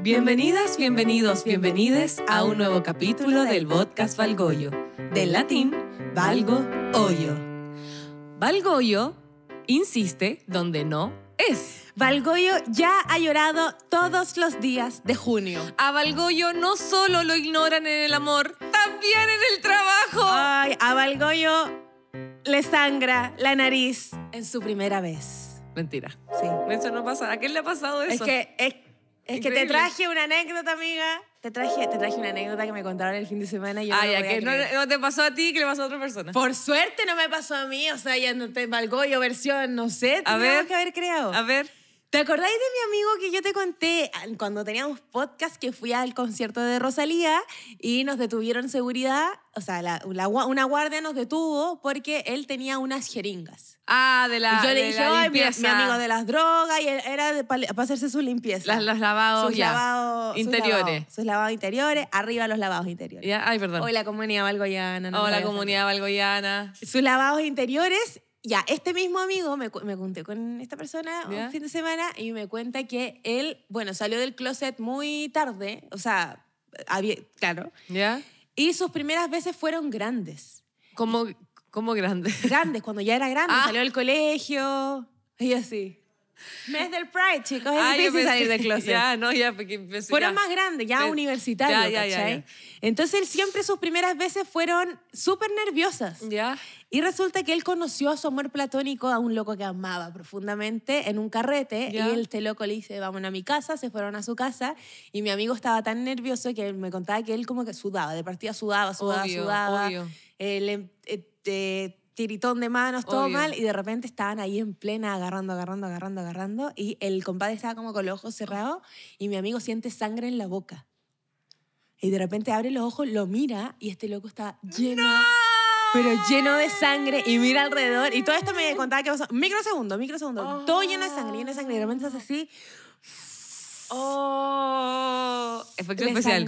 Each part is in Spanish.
Bienvenidas, bienvenidos, bienvenides a un nuevo capítulo del podcast Valgoyo, del latín Valgo Hoyo. Valgoyo insiste donde no es. Valgoyo ya ha llorado todos los días de junio. A Valgoyo no solo lo ignoran en el amor, también en el trabajo. a Valgoyo le sangra la nariz en su primera vez. Mentira. Sí. Eso no pasa. ¿A quién le ha pasado eso? Es que es que te traje una anécdota, amiga. Te traje, te traje una anécdota que me contaron el fin de semana y yo no ah, ya, que no, te pasó a ti, que le pasó a otra persona. Por suerte no me pasó a mí, o sea, ya no te valgo yo versión, no sé, a ver, que haber creado. A ver. ¿Te acordáis de mi amigo que yo te conté ah, cuando teníamos podcast que fui al concierto de Rosalía y nos detuvieron seguridad? O sea, una guardia nos detuvo porque él tenía unas jeringas. Ah, de la. Y yo le dije, ay, mi, amigo de las drogas, y era para hacerse su limpieza. los lavados, sus lavados interiores. Sus lavados, interiores, arriba los lavados interiores. ay, perdón. Hoy la comunidad valgoyana. No la comunidad valgoyana. Sus lavados interiores ya, este mismo amigo me, me conté con esta persona un fin de semana y me cuenta que él, bueno, salió del closet muy tarde, o sea, había, claro. Ya. Y sus primeras veces fueron grandes. ¿Cómo, como grandes? Grandes, cuando ya era grande, ah. salió del colegio y así. Mes del Pride, chicos. Es ah, difícil salir del closet. Ya, no, ya. Porque empecé, fueron más grandes, ya universitarios, universitario, Entonces él siempre sus primeras veces fueron súper nerviosas. Ya. Y resulta que él conoció a su amor platónico, a un loco que amaba profundamente, en un carrete. Y este loco le dice, vamos a mi casa, se fueron a su casa. Y mi amigo estaba tan nervioso que me contaba que él como que sudaba, de partida sudaba, sudaba, sudaba. Obvio. Eh, eh, tiritón de manos, todo mal, y de repente estaban ahí en plena agarrando, agarrando, agarrando, agarrando, y el compadre estaba como con los ojos cerrados y mi amigo siente sangre en la boca. Y de repente abre los ojos, lo mira y este loco está lleno. Pero lleno de sangre y mira alrededor. Y todo esto me contaba que pasó. Microsegundo, microsegundo. Todo lleno de ah. sangre, lleno de sangre. Y de repente así. ¡Oh! Efecto especial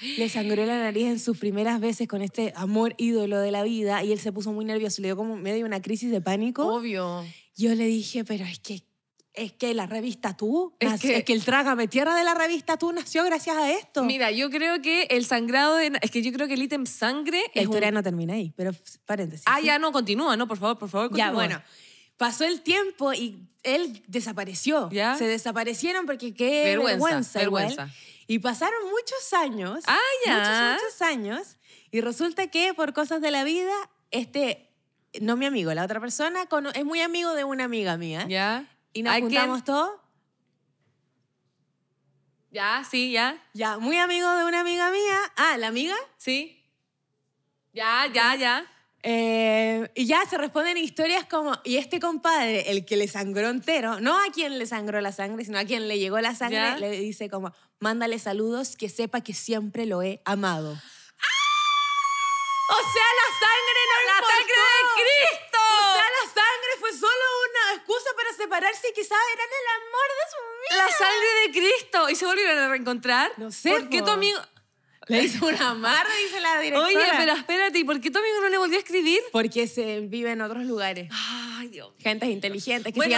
le sangró la nariz en sus primeras veces con este amor ídolo de la vida y él se puso muy nervioso, le dio como medio una crisis de pánico. Obvio. Yo le dije, pero es que es que la revista Tú, es, que, es que, el Trágame Tierra de la revista Tú nació gracias a esto. Mira, yo creo que el sangrado, de, es que yo creo que el ítem sangre... La historia no termina ahí, pero paréntesis. Ah, ya, no, continúa, no, por favor, por favor, continúa. Ya, bueno. Pasó el tiempo y él desapareció. Se desaparecieron porque qué vergüenza. Y pasaron muchos años. Ah, Muchos, años. Y resulta que por cosas de la vida, este, no mi amigo, la otra persona es muy amigo de una amiga mía. Ya. Y nos juntamos todos. Ya, sí, ya. Ya, muy amigo de una amiga mía. Ah, ¿la amiga? Sí. Ya, ya, ya. Eh, y ya se responden historias como, y este compadre, el que le sangró entero, no a quien le sangró la sangre, sino a quien le llegó la sangre, le dice como, mándale saludos, que sepa que siempre lo he amado. ¡Ah! O sea, la sangre no La sangre de Cristo. O sea, la sangre fue solo una excusa para separarse y quizás eran el amor de su vida. La sangre de Cristo. ¿Y se volvieron a reencontrar? No sé. ¿Por qué tu amigo, le hizo un amarre, dice la directora. Oye, pero espérate, ¿y por qué tu amigo no le volvió a escribir? Porque se vive en otros lugares. Ay, Dios. Gente inteligente que, se,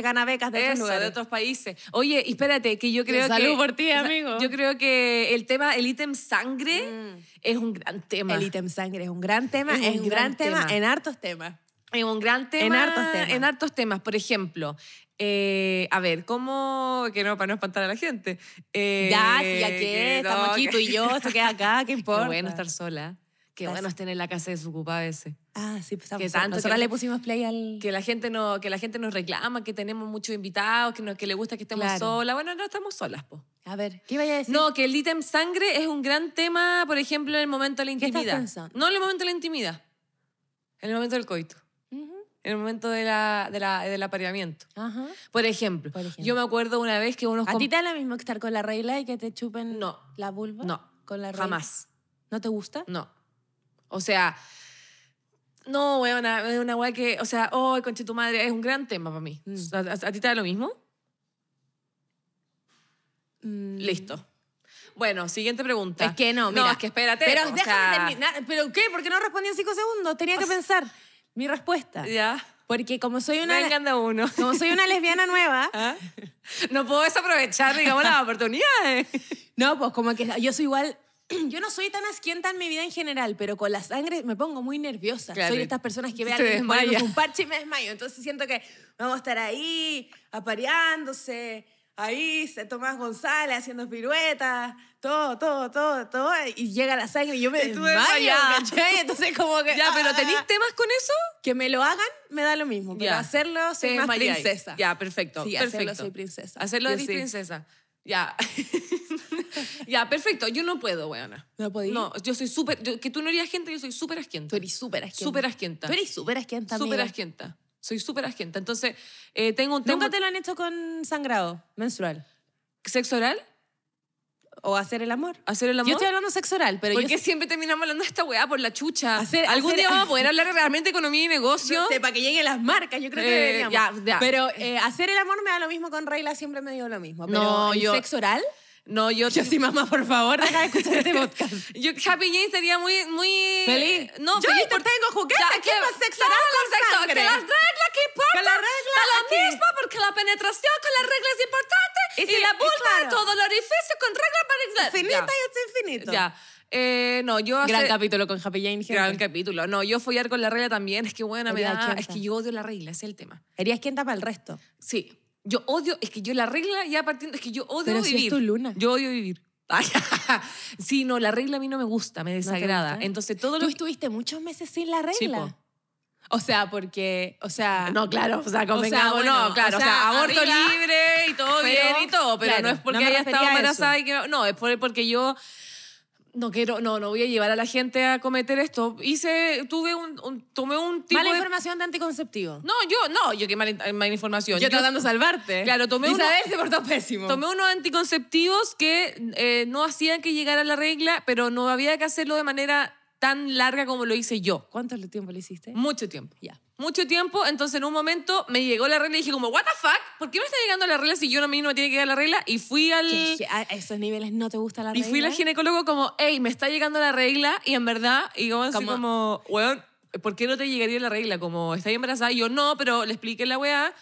gana becas de otros lugares. de otros países. Oye, espérate, que yo creo que... Salud por ti, amigo. Yo creo que el tema, el ítem sangre mm. es un gran tema. El ítem sangre es un gran tema, es, un, gran, tema, en hartos temas. En un gran tema. En hartos En hartos temas. Por ejemplo, eh, a ver, ¿cómo? Que no, para no espantar a la gente. ya, si ya eh, que estamos aquí, tú y yo, esto queda acá, ¿qué importa? Qué bueno estar sola. Qué bueno estar en la casa de desocupada a veces. Ah, sí, pues estamos que tanto Nosotras le pusimos play al... Que la, gente no, que la gente nos reclama, que tenemos muchos invitados, que, que le gusta que estemos sola solas. Bueno, no estamos solas, po. A ver, ¿qué iba a decir? No, que el ítem sangre es un gran tema, por ejemplo, en el momento de la intimidad. No en el momento de la intimidad, en el momento del coito en el momento de del apareamiento. Por ejemplo, yo me acuerdo una vez que unos... ¿A ti te da lo mismo que estar con la regla y que te chupen no, la vulva? No, con la regla. jamás. ¿No te gusta? No. O sea, no, es una weá que, o sea, oh, conche tu madre, es un gran tema para mí. Mm. a, ti te da lo mismo? Mm. Listo. Bueno, siguiente pregunta. Es que no, mira. es que espérate. Pero déjame terminar. ¿Pero qué? ¿Por qué no respondí en cinco segundos? Tenía que pensar mi respuesta. Ya. Porque como soy una... Vengan uno. Como soy una lesbiana nueva... ¿Ah? No puedo desaprovechar, digamos, las oportunidades. No, pues como que yo soy igual... Yo no soy tan asquienta en mi vida en general, pero con la sangre me pongo muy nerviosa. Soy de estas personas que vean... a alguien un parche y me desmayo. Entonces siento que vamos a estar ahí apareándose, Ahí se Tomás González haciendo piruetas, todo, todo, todo, todo. Y llega la sangre y yo me desmayo, Entonces como que... Ya, pero ah, ¿tenéis temas con eso? Que me lo hagan, me da lo mismo. Pero hacerlo, soy más princesa. Ya, perfecto. Sí, perfecto. hacerlo soy princesa. Hacerlo de princesa. Ya. ya, perfecto. Yo no puedo, weona. No podía. No, yo soy súper. Que tú no eres gente, yo soy súper asquienta. Tú eres súper asquienta. Súper asquienta. Tú súper asquienta. Súper asquienta. Soy súper agente. Entonces, eh, tengo un tema... ¿Nunca te lo han hecho con sangrado menstrual? ¿Sexo oral? O hacer el amor. ¿Hacer el amor? Yo estoy hablando sexo pero ¿Por qué siempre terminamos hablando de esta weá por la chucha? ¿Algún día vamos a poder hablar realmente de economía y negocio? para que lleguen las marcas, yo creo que eh, deberíamos. Pero eh, hacer el amor me da lo mismo con regla, siempre me dio lo mismo. Pero no, yo... No, yo... Yo sí, mamá, por favor, deja de escuchar este podcast. Yo, Happy Jane sería muy... muy ¿Feliz? Eh, no, yo feliz tengo juguetes, ¿qué más sexo con sangre? Que las reglas, ¿qué importa? Con las reglas... Está lo mismo, porque la penetración con las reglas es importante y, la vulva claro. todo el orificio con reglas para... Infinita y hasta infinito. Ya. Eh, no, yo hace... Gran capítulo con Happy Jane. Gran capítulo. No, yo follar con la regla también. Es que buena me da... Es que yo odio la regla, es el tema. ¿Erías quien tapa el resto? Sí. Yo odio, es que yo la regla ya partiendo, es que yo odio Pero vivir. Si es tu luna. Yo odio vivir. sí, no, la regla a mí no me gusta, me desagrada. Entonces todo ¿Tú estuviste muchos meses sin la regla. o sea, porque, o sea... No, claro, o sea, convengamos, no, claro, o sea, aborto libre y todo bien y todo, pero no es porque haya estado embarazada y que... No, es porque yo no quiero, no, no voy a llevar a la gente a cometer esto. Hice, tuve un, tomé un tipo Mala de... información de anticonceptivo. No, yo, no, yo qué mala, información. Yo, tratando de salvarte. Claro, tomé uno... Isabel se portó pésimo. Tomé unos anticonceptivos que eh, no hacían que llegara la regla, pero no había que hacerlo de manera tan larga como lo hice yo. ¿Cuánto tiempo le hiciste? Mucho tiempo. Ya mucho tiempo, entonces en un momento me llegó la regla y dije como, what the fuck, ¿por qué me está llegando la regla si yo no, a no me tiene que llegar la regla? Y fui al... a esos niveles no te gusta la regla. Y fui al ginecólogo como, hey, me está llegando la regla y en verdad, y como así como, weón, ¿por qué no te llegaría la regla? Como, ¿estás embarazada? Y yo, no, pero le expliqué la weá.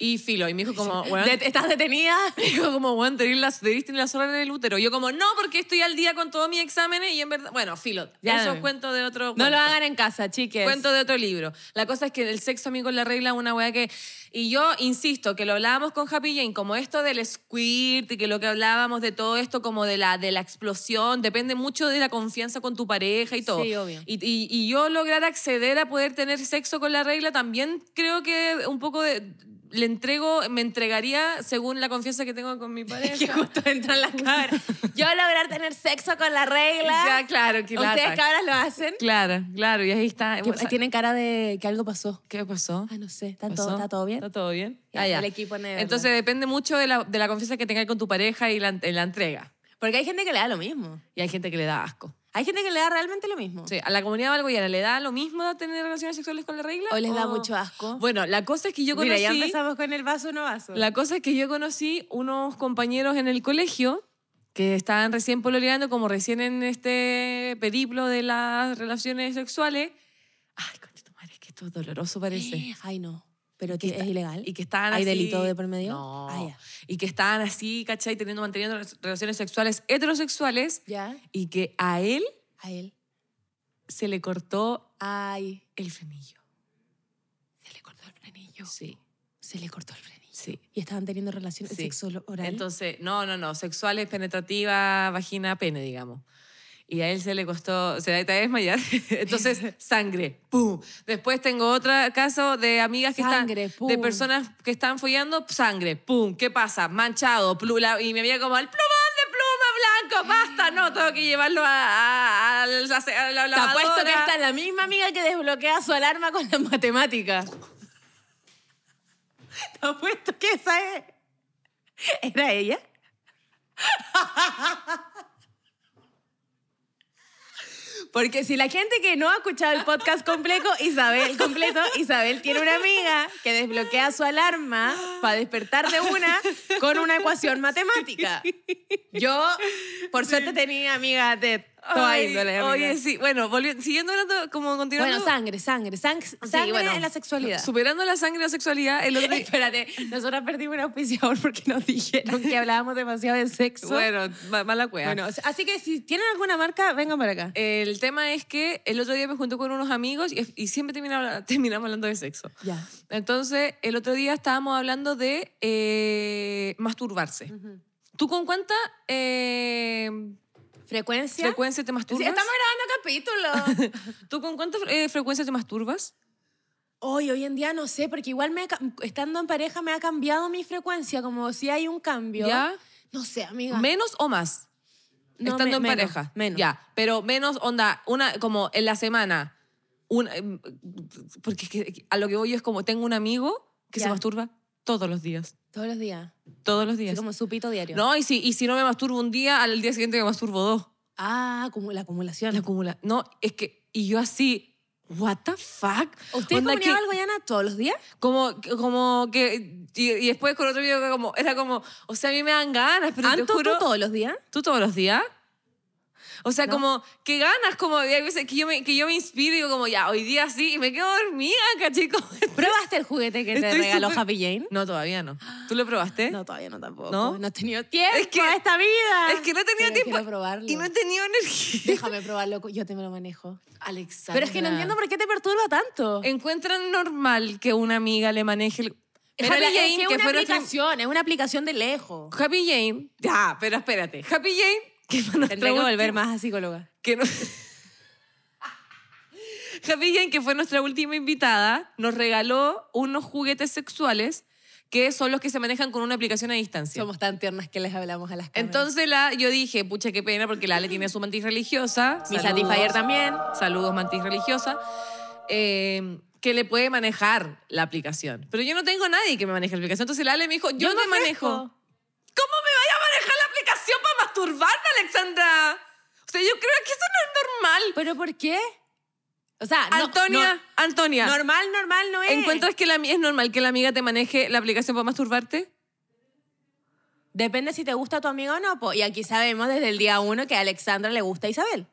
Y filo, y me dijo como, ¿Estás detenida? Me dijo como, bueno te diste la en útero. yo como, no, porque estoy al día con todos mis exámenes y en verdad. Bueno, filo. Ya eso cuento de otro. No lo hagan en casa, chiques. Cuento de otro libro. La cosa es que el sexo amigo en la regla es una weá que. Y yo insisto, que lo hablábamos con Happy Jane, como esto del squirt y que lo que hablábamos de todo esto, como de la, de la explosión, depende mucho de la confianza con tu pareja y todo. Sí, obvio. y, y yo lograr acceder a poder tener sexo con la regla también creo que un poco de le entrego, me entregaría según la confianza que tengo con mi pareja. que justo la Yo lograr tener sexo con la regla. Ya, claro, que Ustedes cabras lo hacen. Claro, claro, y ahí está. tienen cara de que algo pasó. ¿Qué pasó? Ah, no sé. ¿Está, todo, ¿está todo, bien? Está todo bien. Ah, el equipo Entonces depende mucho de la, confianza que tengas con tu pareja y la entrega. Porque hay gente que le da lo mismo. Y hay gente que le da asco. Hay gente que le da realmente lo mismo. Sí, a la comunidad valgoyana le da lo mismo tener relaciones sexuales con la regla. O les da mucho asco. Bueno, la cosa es que yo conocí. Mira, ya empezamos con el vaso no vaso. La cosa es que yo conocí unos compañeros en el colegio que estaban recién pololeando, como recién en este periplo de las relaciones sexuales. Ay, con tu madre, es que esto es doloroso parece. Eh, ay, no. Pero que, es ilegal. Y que están ¿Hay delito de por medio? No. Ah, y que están así, ¿cachai? Teniendo, manteniendo relaciones sexuales heterosexuales. Ya. Y que a él. A él. Se le cortó. Ay. El frenillo. Se le cortó el frenillo. Sí. Se le cortó el frenillo. Sí. Y estaban teniendo relaciones sexuales orales. Entonces, no, no, no. Sexuales, penetrativa, vagina, pene, digamos y a él se le costó, se da a desmayar. Entonces, sangre, pum. Después tengo otro caso de amigas que están, de personas que están follando, sangre, pum. ¿Qué pasa? Manchado, y me había como, el plumón de pluma blanco, basta, no, tengo que llevarlo a, la, lavadora Te apuesto que esta es la misma amiga que desbloquea su alarma con las matemáticas. Te apuesto que esa es... ¿Era ella? Porque si la gente que no ha escuchado el podcast completo, Isabel, completo, Isabel tiene una amiga que desbloquea su alarma para despertar de una con una ecuación matemática. Yo, por suerte, tenía amiga de Oye, sí. Bueno, siguiendo hablando, como continuando. Bueno, sangre, sangre, sangre en la sexualidad. Superando la sangre y la sexualidad, el otro... Espérate, nosotros perdimos un auspiciador porque nos dijeron que hablábamos demasiado de sexo. Bueno, mala cueva. Bueno, así que si tienen alguna marca, vengan para acá. El tema es que el otro día me junté con unos amigos y, siempre terminamos hablando de sexo. Ya. Entonces, el otro día estábamos hablando de eh, masturbarse. ¿Tú con cuánta... Eh, ¿Frecuencia? ¿Frecuencia te masturbas? estamos grabando capítulo. ¿Tú con cuánta eh, frecuencia te masturbas? Hoy, hoy en día no sé, porque igual me, estando en pareja me ha cambiado mi frecuencia, como si hay un cambio. ¿Ya? No sé, amiga. ¿Menos o más? No, estando en pareja. Menos. Ya, pero menos onda, una, como en la semana. Una, eh, porque a lo que voy yo es como tengo un amigo que se masturba todos los días. Todos los días. Todos los días. Sí, como supito diario. No, y si, y si no me masturbo un día, al día siguiente me masturbo dos. Ah, como la acumulación. La acumula. No, es que, y yo así, what the fuck? ¿Usted comía algo, Yana, todos los días? Como, como que, y, después con otro video que como, era como, o sea, a mí me dan ganas, pero te tú todos los días? ¿Tú todos los días? O sea, como, qué ganas, como hay veces que yo me, que yo me inspiro y digo como, ya, hoy día sí, y me quedo dormida, cachico. ¿Probaste el juguete que te regaló Happy Jane? No, todavía no. ¿Tú lo probaste? No, todavía no tampoco. No, no he tenido tiempo es esta vida. Es que no he tenido tiempo. Y no he tenido energía. Déjame probarlo, yo te me lo manejo. Alexandra. Pero es que no entiendo por qué te perturba tanto. Encuentran normal que una amiga le maneje el... Happy Jane, es que, una aplicación, es una aplicación de lejos. Happy Jane, ya, pero espérate. Happy Jane Que Tendré que volver más a psicóloga. Que no... que fue nuestra última invitada, nos regaló unos juguetes sexuales que son los que se manejan con una aplicación a distancia. Somos tan tiernas que les hablamos a las Entonces la, yo dije, pucha, qué pena, porque la Ale tiene su mantis religiosa. Mi Satisfyer también. Saludos, mantis religiosa. Eh, que le puede manejar la aplicación. Pero yo no tengo nadie que me maneje la aplicación. Entonces la Ale me dijo, yo, te manejo. ¿Cómo me vaya Masturbarte, Alexandra. O sea, yo creo que eso no es normal. ¿Pero por qué? O sea, Antonia, Antonia. Normal, normal no es. ¿Encuentras que la, es normal que la amiga te maneje la aplicación para masturbarte? Depende si te gusta tu amiga o no. pues. Y aquí sabemos desde el día uno que a Alexandra le gusta a Isabel.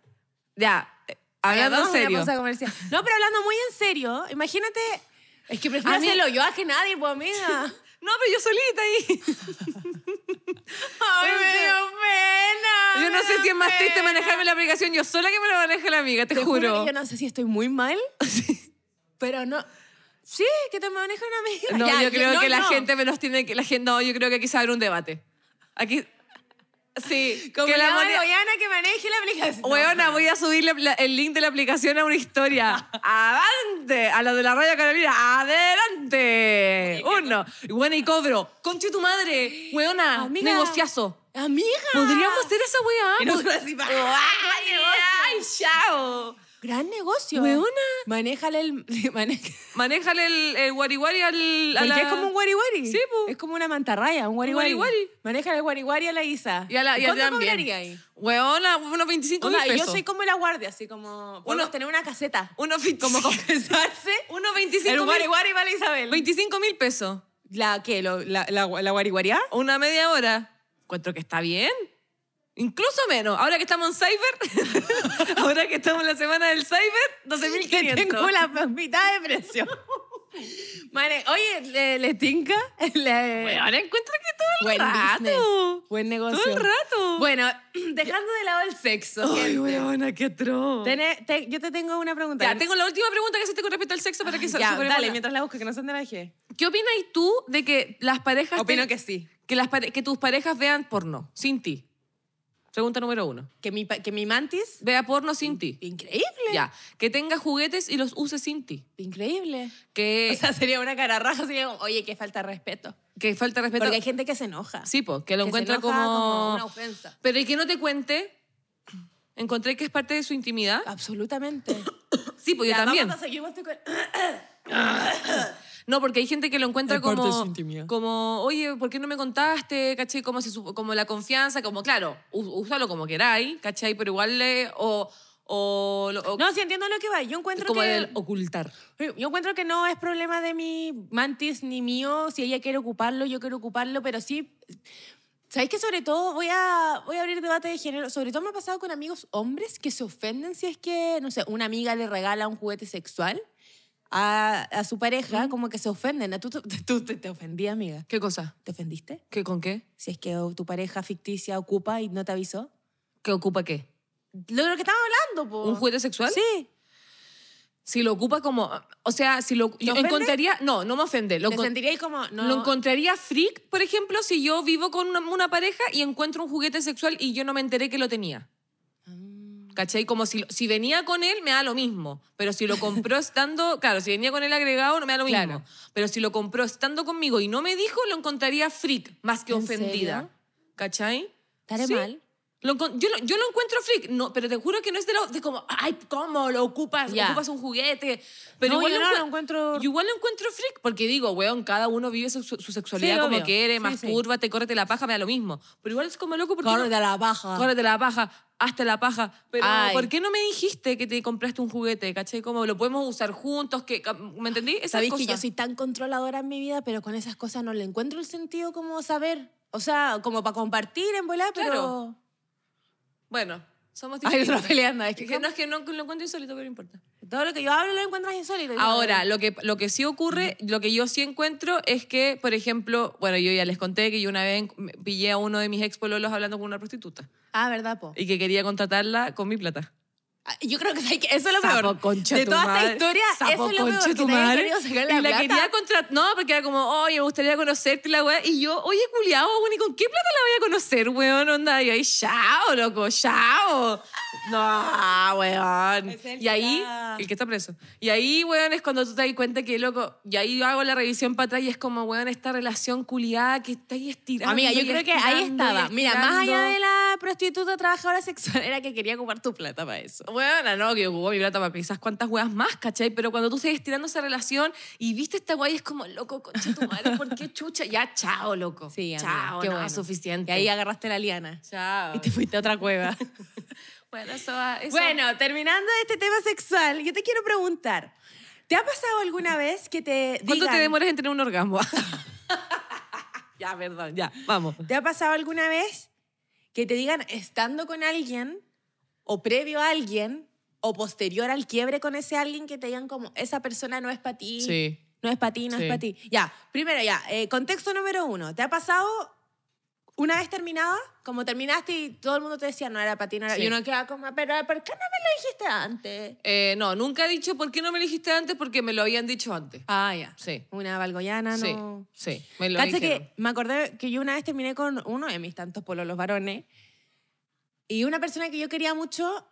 Ya, eh, hablando en serio. No, pero hablando muy en serio, imagínate. Es que prefiero hacerlo yo a que nadie, pues, amiga. no, pero yo solita ahí. ¡Ay, me dio pena! Yo no sé si es más triste manejarme la aplicación yo sola que me lo maneja la amiga, te, juro. yo no sé si estoy muy mal, pero no... Sí, que te maneja una amiga. No, yo creo que la gente menos tiene que... La gente, no, yo creo que aquí se un debate. Aquí Sí, como que la que maneje la aplicación. Weona, voy a subirle el link de la aplicación a una historia. ¡Adelante! A la de la radio Carolina, ¡adelante! Uno. Bueno, y cobro. Conche tu madre. Weona, negociazo. Amiga. Podríamos hacer esa weá. Y nosotros así, ¡ay, chao! Gran negocio. Weona. Manejale el. Manéjale el, el guariguari al. A la... es como un guariguari. Sí, pues. Es como una mantarraya, un guariguari. Manejale Manéjale el guariguari a la Isa. Y a la. Y ¿Cuánto cobraría ahí? Weona, unos 25 mil pesos. Yo soy como la guardia, así como. Uno, tener una caseta. Uno, como compensarse. unos 25 mil. El guariguari vale Isabel. 25 mil pesos. ¿La qué? ¿La, la, Una media hora. Encuentro que está bien. Incluso menos. Ahora que estamos en Cyber, ahora que estamos en la semana del Cyber, 12.500. Tengo la mitad de precio. Vale, oye, ¿le, le tinca? Le... ahora encuentro que todo el Buen rato. Buen negocio. Todo el rato. Bueno, dejando de lado el sexo. Ay, weona, qué tro. Te, yo te tengo una pregunta. Ya, tengo la última pregunta que hiciste con respecto al sexo para que se Ya, dale, mientras la busco, que no se ande la ¿Qué opinas tú de que las parejas... Opino que sí. Que, las que tus parejas vean porno, sin ti. Pregunta número uno. Que mi, que mi mantis vea porno sin ti. Increíble. Ya. Que tenga juguetes y los use sin ti. Increíble. Que... O sería una cara raja, sería digo, oye, que falta respeto. Que falta respeto. Porque hay gente que se enoja. Sí, pues, que lo encuentra como... una ofensa. Pero y que no te cuente, encontré que es parte de su intimidad. Absolutamente. sí, pues yo también. No, porque hay gente que lo encuentra como, como, oye, ¿por qué no me contaste? ¿Cachai? Como, como la confianza, como, claro, úsalo como queráis, ¿cachai? Pero igual le... O, no, si entiendo lo que va. Yo encuentro como que. ocultar. Yo encuentro que no es problema de mi mantis ni mío. Si ella quiere ocuparlo, yo quiero ocuparlo, pero sí. ¿Sabéis que sobre todo voy a, voy a abrir debate de género? Sobre todo me ha pasado con amigos hombres que se ofenden si es que, no sé, una amiga le regala un juguete sexual a, su pareja, como que se ofenden. ¿Tú, tú, te, te, ofendí, amiga? ¿Qué cosa? ¿Te ofendiste? ¿Qué, ¿Con qué? Si es que tu pareja ficticia ocupa y no te avisó. ¿Qué ocupa qué? Lo que estábamos hablando, ¿Un juguete sexual? Sí. Si lo ocupa como. O sea, si lo. yo encontraría. No, no me ofende. Lo sentiría como.? No. Lo encontraría freak, por ejemplo, si yo vivo con una, pareja y encuentro un juguete sexual y yo no me enteré que lo tenía. ¿Cachai? Como si, si venía con él, me da lo mismo. Pero si lo compró estando. Claro, si venía con él agregado, no me da lo mismo. Pero si lo compró estando conmigo y no me dijo, lo encontraría frit más que ofendida. ¿Cachai? Estaré mal yo, lo, encuentro freak, no, pero te juro que no es de, de como, ay, ¿cómo lo ocupas? Ocupas un juguete. Pero no, igual no lo, encuentro... Igual lo encuentro freak, porque digo, weón, cada uno vive su, sexualidad como quiere, más mastúrbate, sí. córrete la paja, me da lo mismo. Pero igual es como loco porque... Córrete la paja. Córrete la paja, hasta la paja. Pero ¿por qué no me dijiste que te compraste un juguete? ¿Caché? ¿Cómo lo podemos usar juntos, que, ¿me entendí? Esas que yo soy tan controladora en mi vida, pero con esas cosas no le encuentro el sentido como saber. O sea, como para compartir en volar, pero... Bueno, somos Ay, peleando. Es que, no, es que no, lo encuentro insólito, pero no importa. Todo lo que yo hablo lo encuentras insólito. Ahora, lo que, lo que sí ocurre, lo que yo sí encuentro es que, por ejemplo, bueno, yo ya les conté que yo una vez pillé a uno de mis ex pololos hablando con una prostituta. Ah, ¿verdad, po? Y que quería contratarla con mi plata. Ah, yo creo que eso es lo peor. de toda esta historia, eso es lo peor. tu madre. La quería contratar. No, porque era como, oye, me gustaría conocerte la weá. Y yo, oye, culiado weón, ¿y con qué plata la voy a conocer, weón? Onda. Y ahí, chao, loco, chao. No, weón. Y ahí, el que está preso. Y ahí, weón, es cuando tú te das cuenta que, loco, y ahí hago la revisión para atrás y es como, weón, esta relación culiada que está ahí estirando. Amiga, yo creo que ahí estaba. Mira, más allá de la prostituta trabajadora sexual, era que quería ocupar tu plata para eso bueno, no, que hubo oh, mi quizás cuántas huevas más, ¿cachai? Pero cuando tú sigues tirando esa relación y viste esta guay es como, loco, concha tu madre, ¿por qué chucha? Ya, chao, loco. Sí, chao, no, suficiente. Y ahí agarraste la liana. Chao. Y te fuiste a otra cueva. bueno, terminando este tema sexual, yo te quiero preguntar, ¿te ha pasado alguna vez que te ¿Cuánto te demoras en tener un orgasmo? ya, perdón, ya, vamos. ¿Te ha pasado alguna vez que te digan, estando con alguien o previo a alguien o posterior al quiebre con ese alguien que te digan como, esa persona no es para ti, no es para ti, no es para ti. Ya, primero ya, eh, contexto número uno, ¿te ha pasado una vez terminada, como terminaste y todo el mundo te decía no era para ti, no era, y uno quedaba como, pero ¿por qué no me lo dijiste antes? Eh, no, nunca he dicho ¿por qué no me lo dijiste antes? Porque me lo habían dicho antes. Ah, ya. Sí. Una valgoyana, ¿no? Sí, sí, me lo dijeron. que me acordé que yo una vez terminé con uno de mis tantos los varones y una persona que yo quería mucho,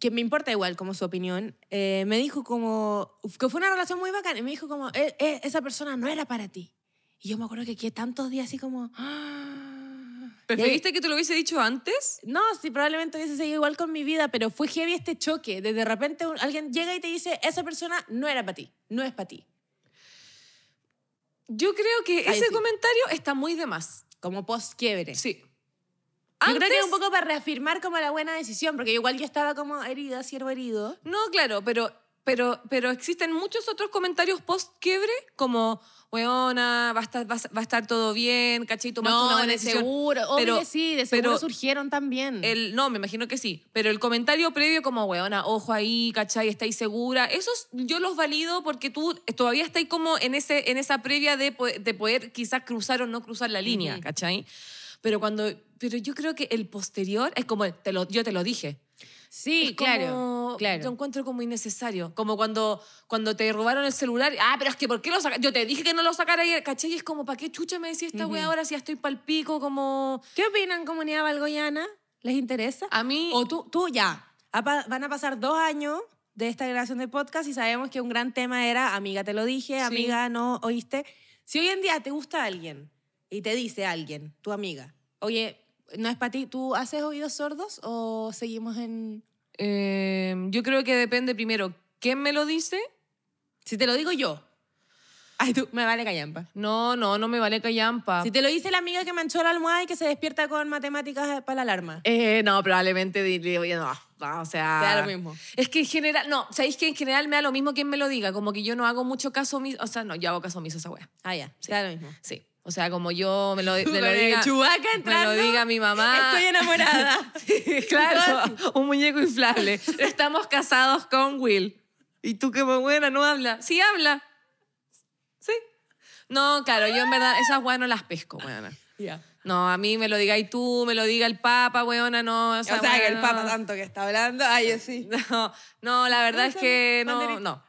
que me importa igual como su opinión, eh, me dijo como, que fue una relación muy bacana, y me dijo como, eh, eh, esa persona no era para ti. Y yo me acuerdo que quedé tantos días así como... pero ah". ¿Preferiste que te lo hubiese dicho antes? No, sí, probablemente hubiese seguido igual con mi vida, pero fue heavy este choque. De, repente alguien llega y te dice, esa persona no era para ti, no es para ti. Yo creo que ese comentario está muy de más. Como post quiebre. Sí yo creo que un poco para reafirmar como la buena decisión, porque igual ya estaba como herida, siervo herido. No, claro, pero, pero, pero existen muchos otros comentarios post-quiebre, como, weona, va a estar, todo bien, cachito, más una buena de decisión. seguro, pero, sí, de seguro surgieron también. El, no, me imagino que sí, pero el comentario previo como, weona, ojo ahí, cachai, estáis segura, esos yo los valido porque tú eh, todavía estáis como en, ese, en esa previa de, de poder quizás cruzar o no cruzar la línea, cachai. Pero cuando pero yo creo que el posterior es como, te lo, yo te lo dije. Sí, claro, claro. Lo encuentro como innecesario. Como cuando, cuando te robaron el celular. Ah, pero es que ¿por qué lo sacaste? Yo te dije que no lo sacara ayer, ¿caché? Y es como, ¿para qué chucha me decía esta uh ahora si ya estoy palpico? Como... ¿Qué opinan, comunidad valgoyana? ¿Les interesa? A mí... O tú, tú ya. Van a pasar dos años de esta grabación de podcast y sabemos que un gran tema era, amiga, te lo dije, amiga, no oíste. Si hoy en día te gusta alguien y te dice alguien, tu amiga, oye, no es para ti. ¿Tú haces oídos sordos o seguimos en...? Em, yo creo que depende primero quién me lo dice. Si te lo digo yo. Ay, tú, me vale callampa. No, no, no me vale callampa. Si te lo dice la amiga que manchó la almohada y que se despierta con matemáticas eh, para la alarma. Eh, no, probablemente o sea... lo mismo. Es que en general, no, sabéis que en general me da lo mismo quién me lo diga, como que yo no hago mucho caso o sea, no, yo hago caso omiso a esa wea. Ah, ya, yeah. da lo mismo. Sí. O sea, como yo me lo, me lo diga. Me lo diga mi mamá. Estoy enamorada. claro, un muñeco inflable. Estamos casados con Will. Y tú qué, buena, no habla. Sí habla. Sí. No, claro, yo en verdad esas weas no las pesco, weona. Yeah. No, a mí me lo diga y tú, me lo diga el Papa, weona, no. O sea, el Papa tanto que está hablando, ay, sí. No, no la verdad es que no, no.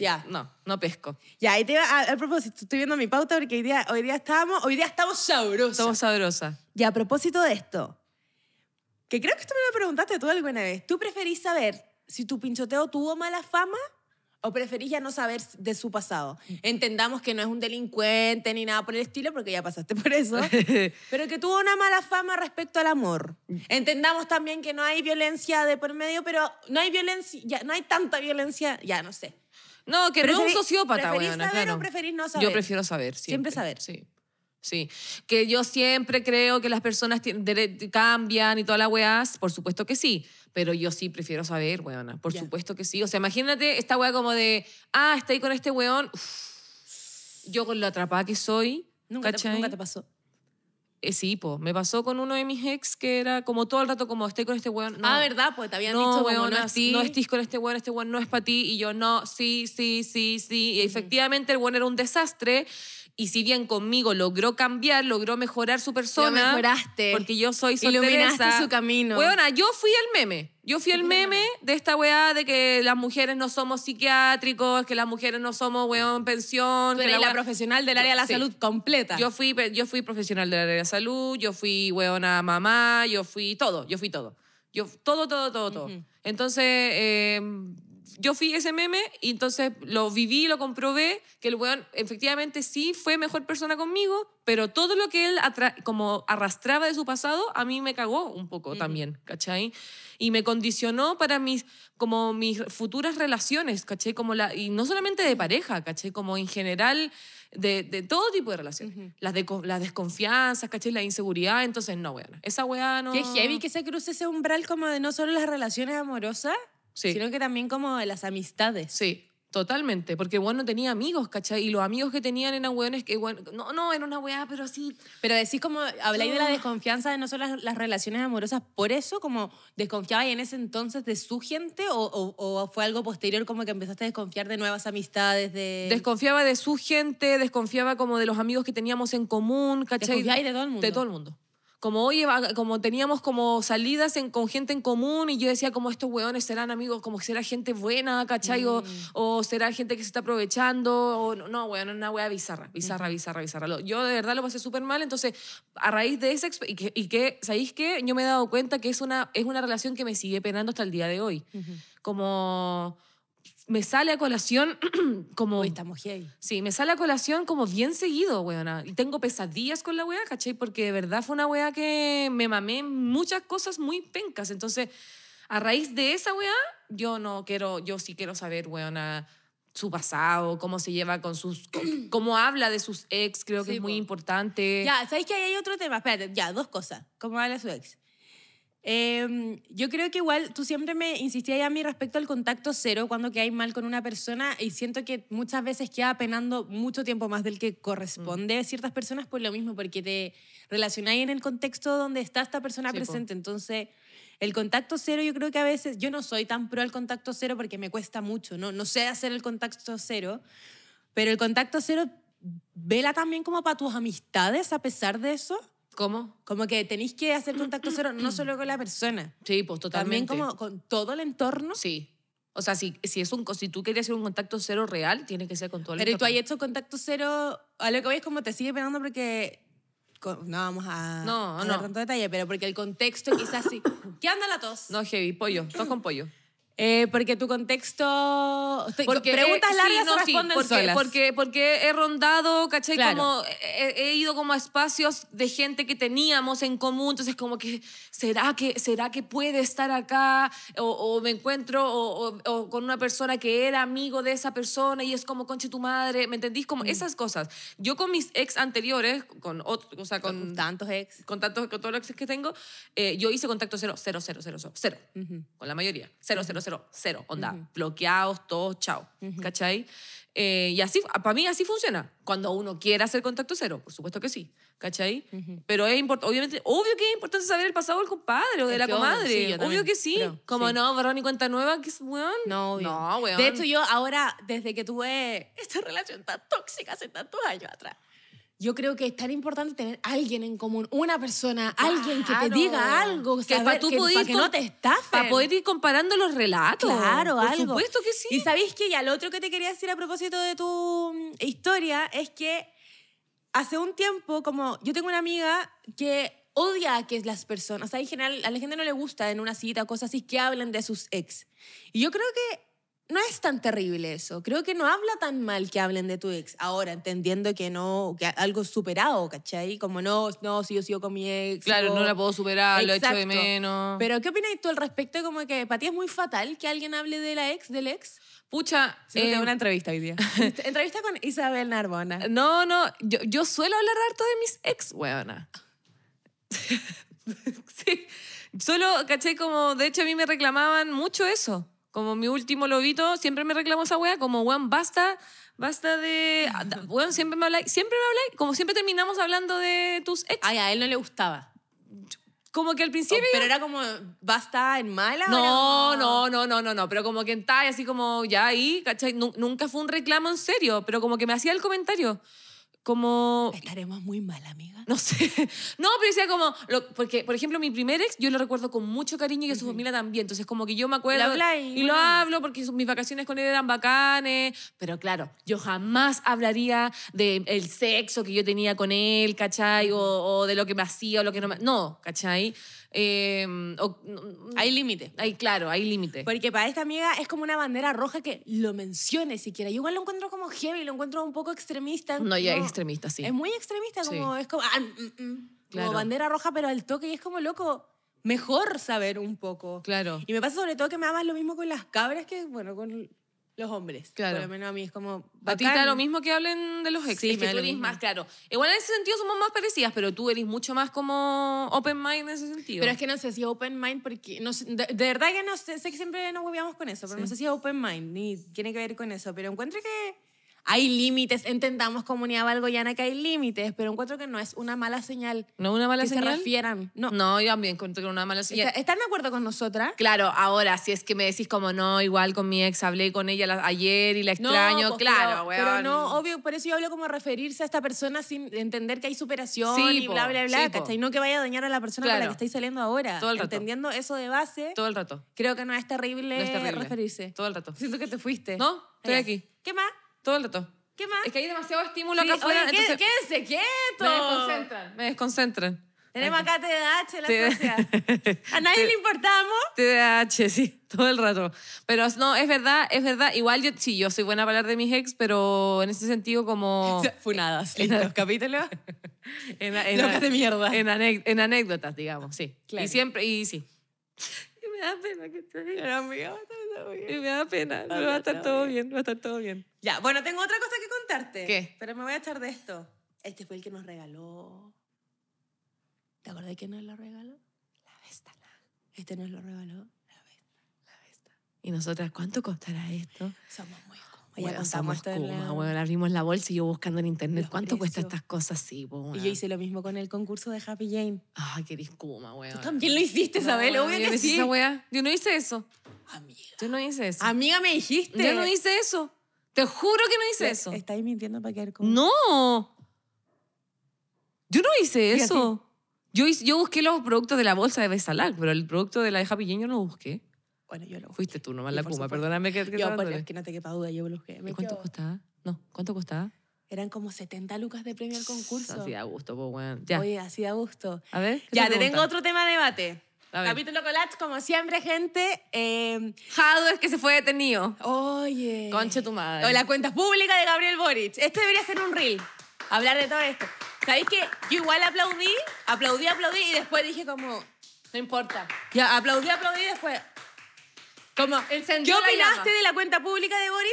Ya. No, no pesco. Ya, ahí te a, propósito, estoy viendo mi pauta porque hoy día, hoy día estábamos, hoy día estamos sabrosos. Estamos sabrosas. Y a propósito de esto, que creo que esto me lo preguntaste tú alguna vez, ¿tú preferís saber si tu pinchoteo tuvo mala fama o preferís ya no saber de su pasado? Entendamos que no es un delincuente ni nada por el estilo, porque ya pasaste por eso, pero que tuvo una mala fama respecto al amor. Entendamos también que no hay violencia de por medio, pero no hay violencia, ya, no hay tanta violencia, ya no sé. No, que no un sociópata, ¿Preferís saber claro. saber? Yo prefiero saber, siempre. Siempre saber. Sí. Sí, que yo siempre creo que las personas cambian y toda la weas, por supuesto que sí, pero yo sí prefiero saber, weona, por supuesto que sí. O sea, imagínate esta wea como de, ah, estoy con este weón, yo con lo atrapada que soy. Nunca, nunca te pasó es eh, sí, Me pasó con uno de mis ex que era como todo el rato como, estoy con este weón. No. Ah, ¿verdad? Pues te habían dicho weón, no, no estés con este weón, este weón no es para ti. Y yo, no, sí, sí, sí, sí. Y efectivamente el weón era un desastre y si bien conmigo logró cambiar, logró mejorar su persona. Lo mejoraste. Porque yo soy su Iluminaste su camino. Weona, yo fui el meme. Yo fui el meme de esta weá de que las mujeres no somos psiquiátricos, que las mujeres no somos weón pensión. Tú que la, profesional del área de la salud completa. Yo fui, yo fui profesional del área de la salud, yo fui weona mamá, yo fui todo, yo fui todo. Yo, todo, todo, todo, todo. Entonces, em, yo fui ese meme y entonces lo viví, lo comprobé, que el weón efectivamente sí fue mejor persona conmigo, pero todo lo que él como arrastraba de su pasado a mí me cagó un poco también, ¿cachai? Y me condicionó para mis, como mis futuras relaciones, ¿cachai? Como la, y no solamente de pareja, ¿cachai? Como en general de, de todo tipo de relaciones. las, de, las desconfianzas, ¿cachai? La inseguridad, entonces no, weón. Esa weón no... Qué heavy que se cruce ese umbral como de no solo las relaciones amorosas, Sino que también como de las amistades. Sí. Totalmente, porque bueno no tenía amigos, ¿cachai? Y los amigos que tenían eran hueones que, no, no, era una weá, pero sí. Pero decís como, habláis de la ah. desconfianza de no solo las, relaciones amorosas, por eso como desconfiabas en ese entonces de su gente o, fue algo posterior como que empezaste a desconfiar de nuevas amistades, de... Desconfiaba de su gente, desconfiaba como de los amigos que teníamos en común, ¿cachai? de todo el mundo. De todo el mundo como, hoy como teníamos como salidas en, con gente en común y yo decía como estos hueones serán amigos, como será gente buena, ¿cachai? Mm. O, será gente que se está aprovechando, o no, weón, no, una hueá bizarra, bizarra, bizarra, bizarra, Yo de verdad lo pasé súper mal, entonces a raíz de ese y que, que, ¿sabéis qué? Yo me he dado cuenta que es una, es una relación que me sigue penando hasta el día de hoy. Como me sale a colación como... estamos Sí, me sale a colación como bien seguido, weona. Y tengo pesadillas con la weá, ¿cachai? Porque de verdad fue una weá que me mamé muchas cosas muy pencas. Entonces, a raíz de esa weá, yo no quiero, yo sí quiero saber, weona, su pasado, cómo se lleva con sus, cómo habla de sus ex, creo que es muy importante. Ya, ¿sabéis que ahí hay otro tema? Espérate, ya, dos cosas. ¿Cómo habla su ex? Em, yo creo que igual tú siempre me insistías a mí respecto al contacto cero cuando que hay mal con una persona y siento que muchas veces queda penando mucho tiempo más del que corresponde a mm. ciertas personas por lo mismo, porque te relacionáis en el contexto donde está esta persona presente. Entonces, el contacto cero yo creo que a veces, yo no soy tan pro al contacto cero porque me cuesta mucho, no, no sé hacer el contacto cero, pero el contacto cero vela también como para tus amistades a pesar de eso ¿Cómo? Como que tenéis que hacer contacto cero, no solo con la persona. Sí, pues totalmente. También como con todo el entorno. Sí. O sea, si, si, es un, si tú querías hacer un contacto cero real, tiene que ser con todo el entorno. Pero tú hay hecho contacto cero, a lo que voy es como te sigue pegando porque no vamos a no, no. tanto detalle, pero porque el contexto quizás sí. ¿Qué anda la tos? No, heavy, pollo, tos con pollo. Eh, porque tu contexto. porque, preguntas largas responden porque, solas. Porque, he rondado, ¿cachai? Como he, ido como a espacios de gente que teníamos en común. Entonces, como que, ¿será que, será que puede estar acá? O, me encuentro o, con una persona que era amigo de esa persona y es como, conche tu madre. ¿Me entendís? Como mm. esas cosas. Yo con mis ex anteriores, con o sea, con, tantos ex. Con tantos, todos los ex que tengo, eh, yo hice contacto cero, cero, cero, cero, cero. Con la mayoría. Cero, cero, cero cero, onda, bloqueados, todos, chao, ¿cachai? Eh, y así, para mí así funciona. Cuando uno quiere hacer contacto cero, por supuesto que sí, ¿cachai? Pero es importante, obviamente, obvio que es importante saber el pasado del compadre o de la comadre. obvio que sí. Como no, barro ni cuenta nueva, que es weón. No, No, weón. De hecho, yo ahora, desde que tuve esta relación tan tóxica hace tantos años atrás, yo creo que es tan importante tener alguien en común, una persona, alguien que te diga algo, que para tú que, que no te estafen. Para poder ir comparando los relatos. Claro, Por algo. supuesto que sí. Y sabéis que ya lo otro que te quería decir a propósito de tu mm, historia es que hace un tiempo, como yo tengo una amiga que odia que las personas, o sea, en general a la gente no le gusta en una cita o cosas así que hablen de sus ex. Y yo creo que no es tan terrible eso. Creo que no habla tan mal que hablen de tu ex. Ahora, entendiendo que no, que algo superado, ¿cachai? Como no, no, si yo sigo con mi ex. Claro, no la puedo superar, lo echo de menos. Pero, ¿qué opinas tú al respecto? Como que para ti es muy fatal que alguien hable de la ex, del ex. Pucha. Eh, una entrevista hoy día. entrevista con Isabel Narbona. No, no, yo, suelo hablar harto de mis ex, weona. sí. Solo, ¿cachai? Como, de hecho, a mí me reclamaban mucho eso como mi último lobito, siempre me reclamó esa wea, como, weón, basta, basta de... Weón, siempre me habláis, siempre me habláis, como siempre terminamos hablando de tus ex. Ay, a él no le gustaba. Como que al principio... Pero era como, basta en mala. No, no, no, no, no, no, pero como que en tal, así como ya ahí, ¿cachai? nunca fue un reclamo en serio, pero como que me hacía el comentario como... Estaremos muy mal, amiga. No sé. No, pero decía como... porque, por ejemplo, mi primer ex, yo lo recuerdo con mucho cariño y que su familia también. Entonces, como que yo me acuerdo... y, lo hablo porque mis vacaciones con él eran bacanes. Pero claro, yo jamás hablaría del sexo que yo tenía con él, ¿cachai? O, o, de lo que me hacía o lo que no me... No, ¿cachai? Em, hay límite. Pues. Hay, claro, hay límite. Porque para esta amiga es como una bandera roja que lo mencione siquiera. Yo igual lo encuentro como heavy, lo encuentro un poco extremista. No, ya es extremista, sí. Es muy extremista, como es como, ah, mm, mm, mm, bandera roja, pero al toque y es como loco mejor saber un poco. Claro. Y me pasa sobre todo que me amas lo mismo con las cabras que, bueno, con los hombres. Claro. Por lo menos a mí es como. A ti lo mismo que hablen de los ex. Sí, que tú eres más, claro. Igual en ese sentido somos más parecidas, pero tú eres mucho más como open mind en ese sentido. Pero es que no sé si open mind, porque. No, de, verdad que no sé, que siempre nos huevíamos con eso, pero no sé si es open mind, ni tiene que ver con eso. Pero encuentro que hay límites. Entendamos, comunidad valgoyana, que hay límites, pero encuentro que no es una mala señal. ¿No es una mala señal? se refieran. No. no, yo también encuentro que es una mala señal. ¿Están de acuerdo con nosotras? Claro, ahora, si es que me decís como, no, igual con mi ex hablé con ella ayer y la extraño, pues, claro, Pero no, obvio, por eso yo hablo como referirse a esta persona sin entender que hay superación y bla, bla, bla, y No que vaya a dañar a la persona con la que estáis saliendo ahora. Todo el rato. Entendiendo eso de base. Todo el rato. Creo que no es terrible, referirse. Todo el rato. Siento que te fuiste. No, estoy aquí. ¿Qué más? Todo el rato. ¿Qué más? Es que hay demasiado estímulo acá fuera afuera. Oye, quédense quietos. Me desconcentran. Me desconcentran. Tenemos acá TDAH en la A nadie le importamos. TDAH, sí, todo el rato. Pero no, es verdad, es verdad. Igual yo, sí, yo soy buena para hablar de mis ex, pero en ese sentido como... Funadas, en, los capítulos. en, en, Locas de mierda. En, anécdotas, digamos, sí. Claro. Y siempre, y sí me da pena que esté bien. me da pena, va a estar todo bien. va a estar todo bien. Ya, bueno, tengo otra cosa que contarte. ¿Qué? Pero me voy a echar de esto. Este fue el que nos regaló. ¿Te de quién nos lo regaló? La besta. Este nos lo regaló la Vesta. La besta. Y nosotras, ¿cuánto costará esto? Somos muy bueno, abrimos la bolsa y yo buscando en internet cuánto cuesta estas cosas, sí, Y yo hice lo mismo con el concurso de Happy Jane. ay qué discuma weón. Tú también lo hiciste, Isabel, obvio que sí. Esa Yo no hice eso. Amiga. Yo no hice eso. Amiga, me dijiste. Yo no hice eso. Te juro que no hice eso. ¿Estáis mintiendo para quedar como. ¡No! Yo no hice eso. Yo, yo busqué los productos de la bolsa de Besalac, pero el producto de la de Happy Jane yo no busqué. Bueno, yo lo Fuiste tú nomás la puma perdóname que, que Yo, porque es que no te quepa duda, yo busqué. Me cuánto costaba? No, ¿cuánto costaba? Eran como 70 lucas de premio al concurso. Así da gusto, pues bueno. Ya. Oye, así da gusto. A ver. Ya, te, tengo otro tema de debate. Capítulo Colats, como siempre, gente. Eh, es que se fue detenido. Oye. Conche tu madre. O la cuenta pública de Gabriel Boric. Este debería ser un reel. Hablar de todo esto. ¿Sabéis que yo igual aplaudí, aplaudí, aplaudí y después dije como, no importa. Ya, aplaudí, aplaudí y después, como, ¿Qué opinaste de la cuenta pública de Boris?